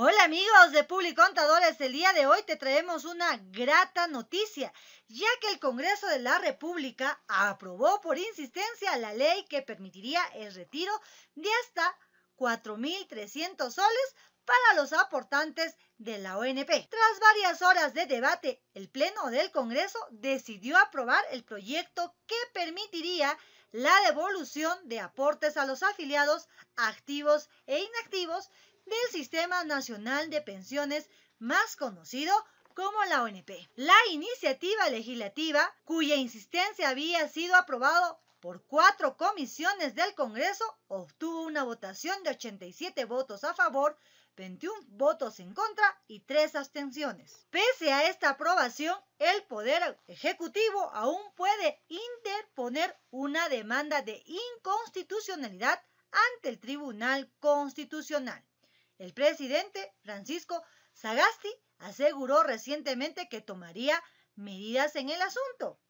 Hola amigos de Contadores, el día de hoy te traemos una grata noticia, ya que el Congreso de la República aprobó por insistencia la ley que permitiría el retiro de hasta 4.300 soles para los aportantes de la ONP. Tras varias horas de debate, el Pleno del Congreso decidió aprobar el proyecto que permitiría la devolución de aportes a los afiliados activos e inactivos del Sistema Nacional de Pensiones, más conocido como la ONP. La iniciativa legislativa, cuya insistencia había sido aprobado por cuatro comisiones del Congreso, obtuvo una votación de 87 votos a favor, 21 votos en contra y 3 abstenciones. Pese a esta aprobación, el Poder Ejecutivo aún puede interponer una demanda de inconstitucionalidad ante el Tribunal Constitucional. El presidente Francisco Sagasti aseguró recientemente que tomaría medidas en el asunto,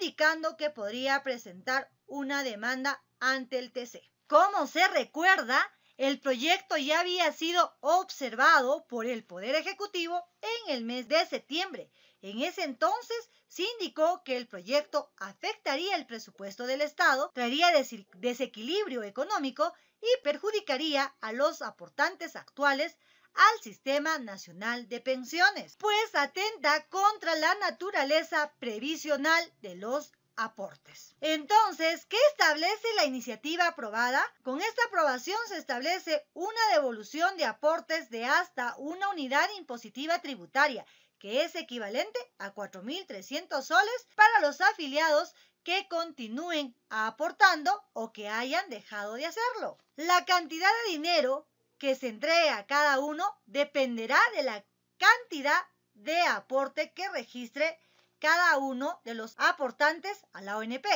indicando que podría presentar una demanda ante el TC. Como se recuerda, el proyecto ya había sido observado por el Poder Ejecutivo en el mes de septiembre. En ese entonces se indicó que el proyecto afectaría el presupuesto del Estado, traería desequilibrio económico y perjudicaría a los aportantes actuales al Sistema Nacional de Pensiones, pues atenta contra la naturaleza previsional de los aportes. Entonces, ¿qué establece la iniciativa aprobada? Con esta aprobación se establece una devolución de aportes de hasta una unidad impositiva tributaria, que es equivalente a 4.300 soles para los afiliados que continúen aportando o que hayan dejado de hacerlo. La cantidad de dinero que se entregue a cada uno dependerá de la cantidad de aporte que registre cada uno de los aportantes a la ONP.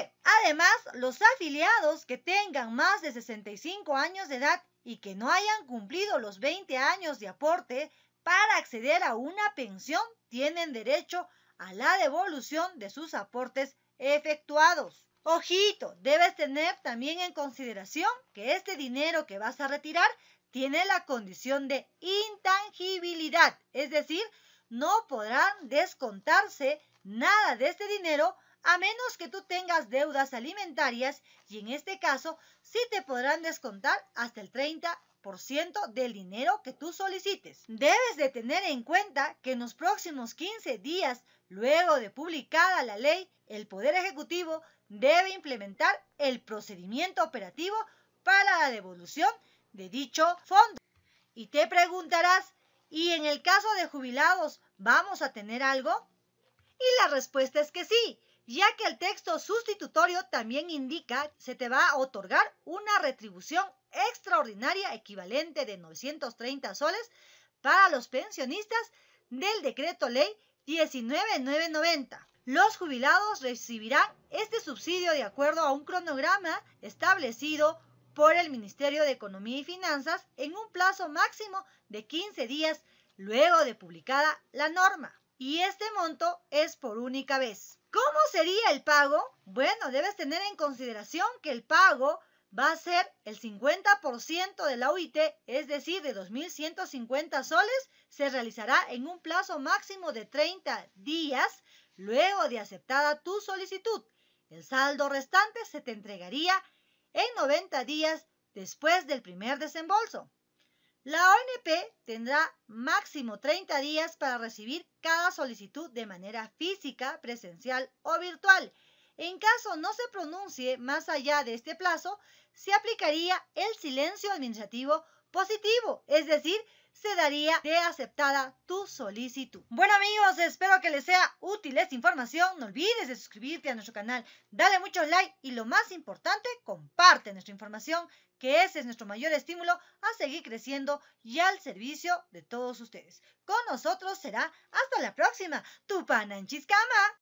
Además, los afiliados que tengan más de 65 años de edad y que no hayan cumplido los 20 años de aporte para acceder a una pensión tienen derecho a la devolución de sus aportes efectuados. Ojito, debes tener también en consideración que este dinero que vas a retirar tiene la condición de intangibilidad, es decir, no podrán descontarse nada de este dinero a menos que tú tengas deudas alimentarias y en este caso sí te podrán descontar hasta el 30% del dinero que tú solicites. Debes de tener en cuenta que en los próximos 15 días, luego de publicada la ley, el Poder Ejecutivo debe implementar el procedimiento operativo para la devolución de dicho fondo. Y te preguntarás, ¿y en el caso de jubilados vamos a tener algo? Y la respuesta es que sí, ya que el texto sustitutorio también indica se te va a otorgar una retribución extraordinaria equivalente de 930 soles para los pensionistas del decreto ley 19990. Los jubilados recibirán este subsidio de acuerdo a un cronograma establecido por el Ministerio de Economía y Finanzas en un plazo máximo de 15 días luego de publicada la norma y este monto es por única vez. ¿Cómo sería el pago? Bueno, debes tener en consideración que el pago va a ser el 50% de la UIT, es decir, de 2.150 soles, se realizará en un plazo máximo de 30 días luego de aceptada tu solicitud. El saldo restante se te entregaría en 90 días después del primer desembolso. La ONP tendrá máximo 30 días para recibir cada solicitud de manera física, presencial o virtual. En caso no se pronuncie más allá de este plazo, se aplicaría el silencio administrativo positivo, es decir, se daría de aceptada tu solicitud. Bueno amigos, espero que les sea útil esta información. No olvides de suscribirte a nuestro canal, dale muchos like y lo más importante, comparte nuestra información, que ese es nuestro mayor estímulo a seguir creciendo y al servicio de todos ustedes. Con nosotros será hasta la próxima, tu pana en Chiscama.